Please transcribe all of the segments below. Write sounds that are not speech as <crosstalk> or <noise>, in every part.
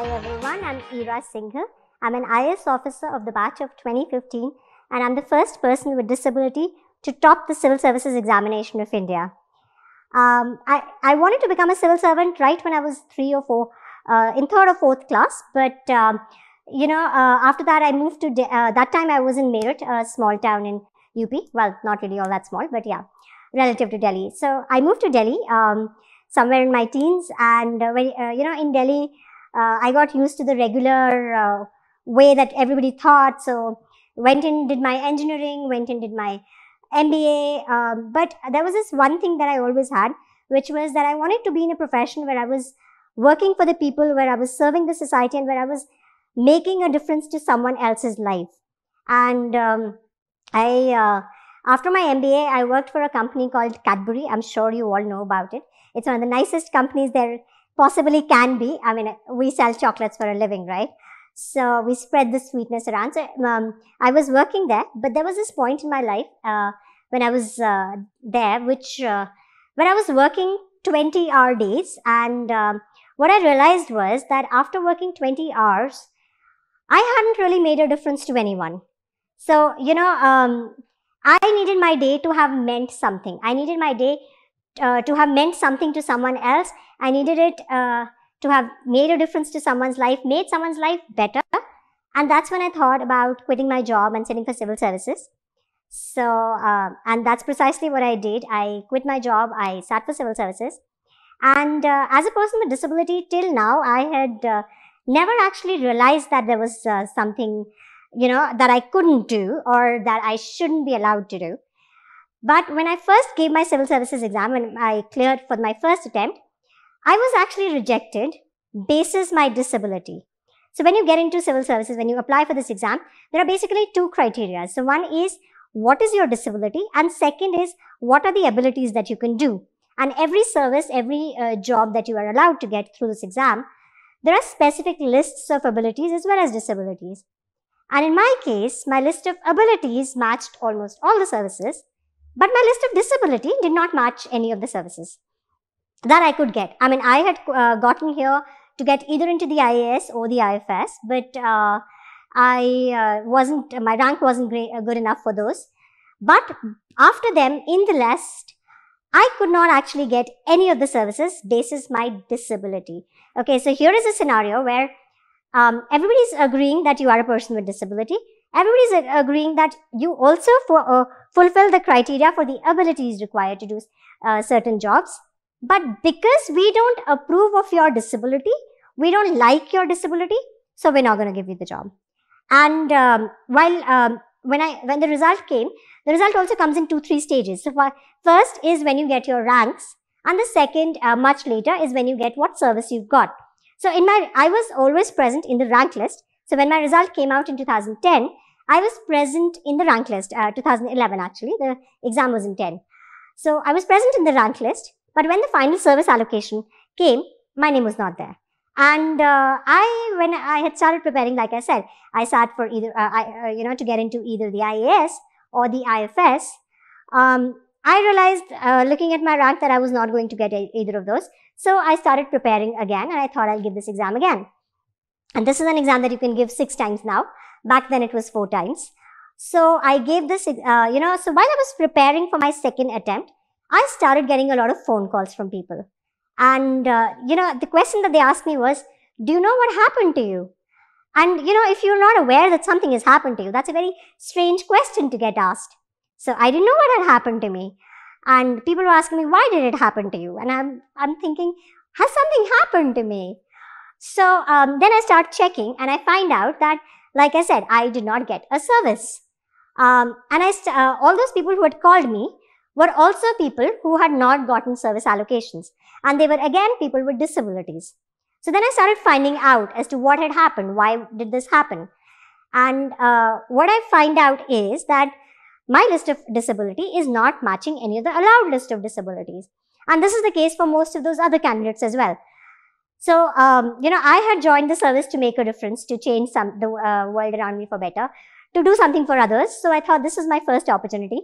Hi everyone, I'm Ira Singha. I'm an IS officer of the batch of 2015 and I'm the first person with disability to top the Civil Services Examination of India. Um, I, I, wanted to become a civil servant right when I was three or four, uh, in third or fourth class, but um, you know, uh, after that I moved to, uh, that time I was in Meerut, a small town in UP. Well, not really all that small, but yeah, relative to Delhi. So I moved to Delhi um, somewhere in my teens and, uh, when uh, you know, in Delhi, uh, I got used to the regular uh, way that everybody thought. So went and did my engineering, went and did my MBA. Um, but there was this one thing that I always had, which was that I wanted to be in a profession where I was working for the people, where I was serving the society, and where I was making a difference to someone else's life. And um, I, uh, after my MBA, I worked for a company called Cadbury. I'm sure you all know about it. It's one of the nicest companies. there possibly can be. I mean, we sell chocolates for a living, right? So we spread the sweetness around. So um, I was working there, but there was this point in my life uh, when I was uh, there, which uh, when I was working 20 hour days, and um, what I realized was that after working 20 hours, I hadn't really made a difference to anyone. So, you know, um, I needed my day to have meant something. I needed my day uh, to have meant something to someone else. I needed it uh, to have made a difference to someone's life, made someone's life better. And that's when I thought about quitting my job and sitting for civil services. So, uh, and that's precisely what I did. I quit my job. I sat for civil services. And uh, as a person with disability till now, I had uh, never actually realized that there was uh, something, you know, that I couldn't do or that I shouldn't be allowed to do. But when I first gave my civil services exam and I cleared for my first attempt, I was actually rejected basis my disability. So when you get into civil services, when you apply for this exam, there are basically two criteria. So one is what is your disability and second is what are the abilities that you can do. And every service, every uh, job that you are allowed to get through this exam, there are specific lists of abilities as well as disabilities. And in my case, my list of abilities matched almost all the services but my list of disability did not match any of the services that I could get. I mean, I had uh, gotten here to get either into the IAS or the IFS, but uh, I uh, wasn't, my rank wasn't great, uh, good enough for those. But after them, in the list, I could not actually get any of the services basis my disability. Okay, so here is a scenario where um, everybody's agreeing that you are a person with disability, Everybody is agreeing that you also uh, fulfill the criteria for the abilities required to do uh, certain jobs. But because we don't approve of your disability, we don't like your disability, so we're not going to give you the job. And um, while um, when I when the result came, the result also comes in two three stages. So first is when you get your ranks, and the second uh, much later is when you get what service you've got. So in my I was always present in the rank list, so when my result came out in 2010, I was present in the rank list, uh, 2011 actually, the exam was in 10. So I was present in the rank list, but when the final service allocation came, my name was not there. And uh, I, when I had started preparing, like I said, I sat for either, uh, I, uh, you know, to get into either the IAS or the IFS. Um, I realized uh, looking at my rank that I was not going to get either of those. So I started preparing again and I thought I'll give this exam again. And this is an exam that you can give six times now. Back then it was four times. So I gave this, uh, you know, so while I was preparing for my second attempt, I started getting a lot of phone calls from people. And, uh, you know, the question that they asked me was, do you know what happened to you? And, you know, if you're not aware that something has happened to you, that's a very strange question to get asked. So I didn't know what had happened to me. And people were asking me, why did it happen to you? And I'm, I'm thinking, has something happened to me? So um, then I start checking and I find out that, like I said, I did not get a service. Um, and I, uh, all those people who had called me were also people who had not gotten service allocations. And they were again people with disabilities. So then I started finding out as to what had happened. Why did this happen? And uh, what I find out is that my list of disability is not matching any of the allowed list of disabilities. And this is the case for most of those other candidates as well. So, um, you know, I had joined the service to make a difference, to change some, the uh, world around me for better, to do something for others. So I thought this was my first opportunity.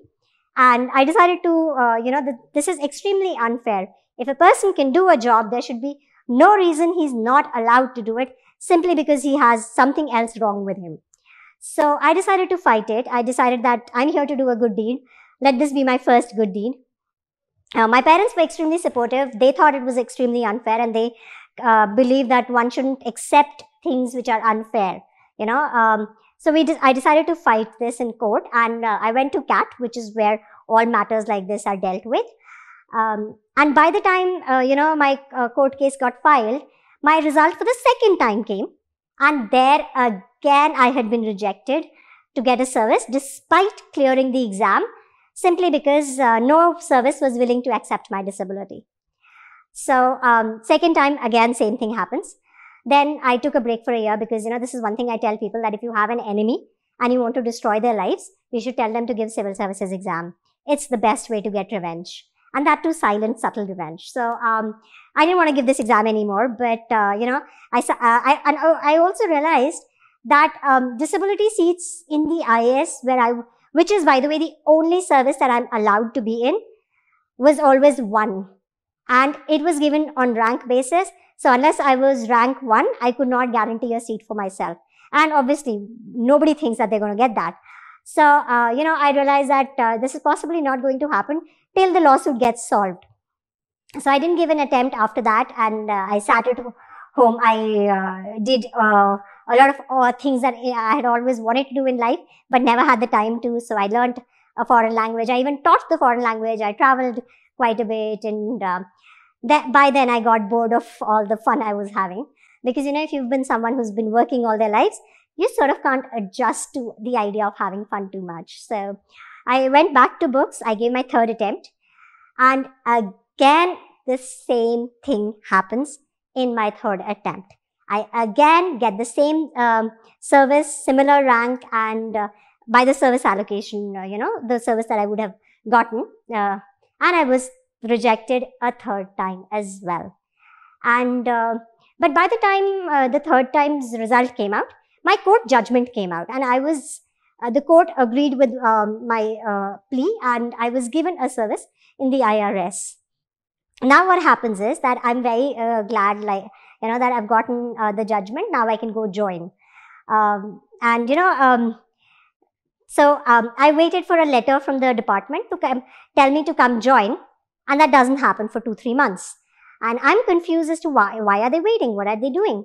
And I decided to, uh, you know, this is extremely unfair. If a person can do a job, there should be no reason he's not allowed to do it simply because he has something else wrong with him. So I decided to fight it. I decided that I'm here to do a good deed. Let this be my first good deed. Uh, my parents were extremely supportive. They thought it was extremely unfair and they uh, believe that one shouldn't accept things which are unfair, you know. Um, so we de I decided to fight this in court and uh, I went to CAT, which is where all matters like this are dealt with. Um, and by the time, uh, you know, my uh, court case got filed, my result for the second time came. And there again, I had been rejected to get a service despite clearing the exam simply because uh, no service was willing to accept my disability. So um, second time, again, same thing happens. Then I took a break for a year because, you know, this is one thing I tell people that if you have an enemy and you want to destroy their lives, you should tell them to give civil services exam. It's the best way to get revenge. And that too, silent, subtle revenge. So um, I didn't want to give this exam anymore. But, uh, you know, I, uh, I, and oh, I also realized that um, disability seats in the IAS, where I, which is, by the way, the only service that I'm allowed to be in, was always one and it was given on rank basis. So unless I was rank one, I could not guarantee a seat for myself. And obviously, nobody thinks that they're going to get that. So, uh, you know, I realized that uh, this is possibly not going to happen till the lawsuit gets solved. So I didn't give an attempt after that and uh, I sat at home. I uh, did uh, a lot of uh, things that I had always wanted to do in life, but never had the time to. So I learned a foreign language. I even taught the foreign language. I traveled quite a bit and that by then I got bored of all the fun I was having. Because, you know, if you've been someone who's been working all their lives, you sort of can't adjust to the idea of having fun too much. So I went back to books. I gave my third attempt. And again, the same thing happens in my third attempt. I again get the same um, service, similar rank, and uh, by the service allocation, uh, you know, the service that I would have gotten. Uh, and I was rejected a third time as well. And, uh, but by the time uh, the third time's result came out, my court judgment came out and I was, uh, the court agreed with um, my uh, plea and I was given a service in the IRS. Now what happens is that I'm very uh, glad, like, you know, that I've gotten uh, the judgment. Now I can go join. Um, and, you know, um, so um, I waited for a letter from the department to come, tell me to come join. And that doesn't happen for two, three months. And I'm confused as to why, why are they waiting? What are they doing?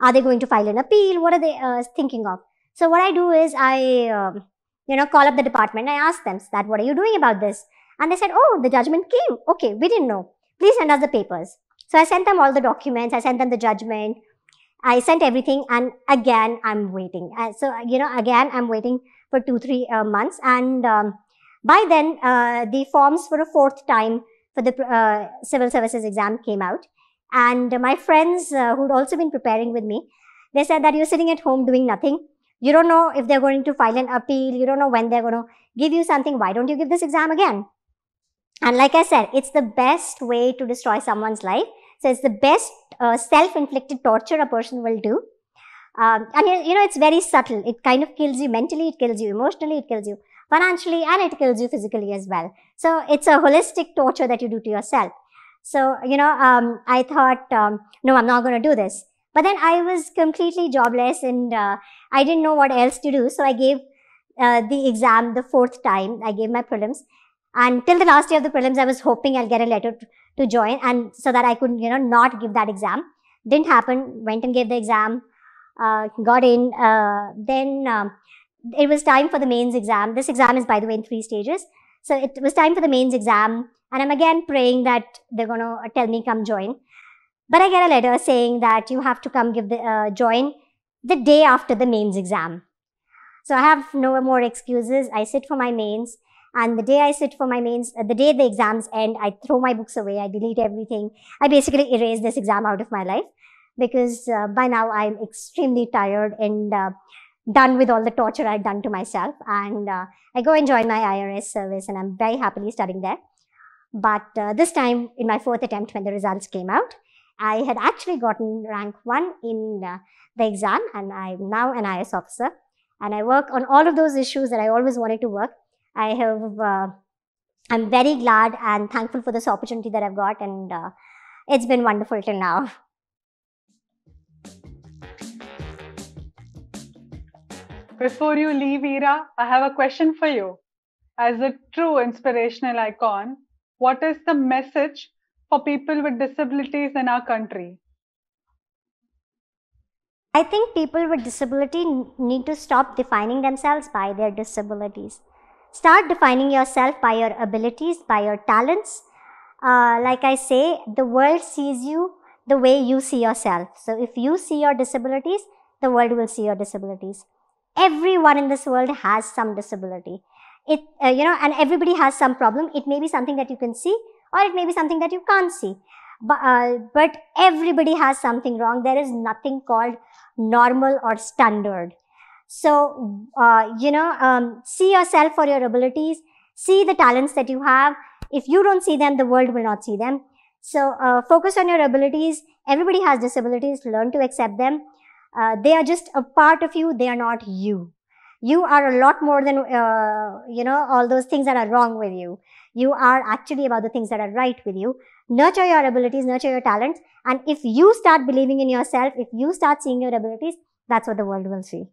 Are they going to file an appeal? What are they uh, thinking of? So what I do is I, um, you know, call up the department. I ask them that, what are you doing about this? And they said, oh, the judgment came. Okay, we didn't know. Please send us the papers. So I sent them all the documents. I sent them the judgment. I sent everything. And again, I'm waiting. Uh, so, you know, again, I'm waiting for two, three uh, months. And um, by then, uh, the forms for a fourth time for the uh, civil services exam came out. And my friends uh, who'd also been preparing with me, they said that you're sitting at home doing nothing. You don't know if they're going to file an appeal. You don't know when they're going to give you something. Why don't you give this exam again? And like I said, it's the best way to destroy someone's life. So it's the best uh, self-inflicted torture a person will do. Um, and you know, it's very subtle. It kind of kills you mentally, it kills you emotionally, it kills you financially and it kills you physically as well. So it's a holistic torture that you do to yourself. So, you know, um, I thought, um, no, I'm not going to do this. But then I was completely jobless and uh, I didn't know what else to do. So I gave uh, the exam the fourth time. I gave my prelims. And till the last day of the prelims, I was hoping I'll get a letter to join and so that I could, you know, not give that exam. Didn't happen. Went and gave the exam. Uh, got in. Uh, then um, it was time for the mains exam. This exam is, by the way, in three stages. So it was time for the mains exam. And I'm again praying that they're going to tell me come join. But I get a letter saying that you have to come give the uh, join the day after the mains exam. So I have no more excuses. I sit for my mains. And the day I sit for my mains, uh, the day the exams end, I throw my books away. I delete everything. I basically erase this exam out of my life because uh, by now I'm extremely tired and uh, done with all the torture I'd done to myself. And uh, I go and join my IRS service, and I'm very happily studying there. But uh, this time, in my fourth attempt, when the results came out, I had actually gotten rank one in uh, the exam, and I'm now an IS officer. And I work on all of those issues that I always wanted to work. I have, uh, I'm very glad and thankful for this opportunity that I've got, and uh, it's been wonderful till now. <laughs> Before you leave, Ira, I have a question for you. As a true inspirational icon, what is the message for people with disabilities in our country? I think people with disability need to stop defining themselves by their disabilities. Start defining yourself by your abilities, by your talents. Uh, like I say, the world sees you the way you see yourself. So if you see your disabilities, the world will see your disabilities everyone in this world has some disability. It, uh, you know, and everybody has some problem. It may be something that you can see or it may be something that you can't see. But, uh, but everybody has something wrong. There is nothing called normal or standard. So, uh, you know, um, see yourself for your abilities, see the talents that you have. If you don't see them, the world will not see them. So, uh, focus on your abilities. Everybody has disabilities. Learn to accept them uh, they are just a part of you. They are not you. You are a lot more than, uh, you know, all those things that are wrong with you. You are actually about the things that are right with you. Nurture your abilities, nurture your talents. And if you start believing in yourself, if you start seeing your abilities, that's what the world will see.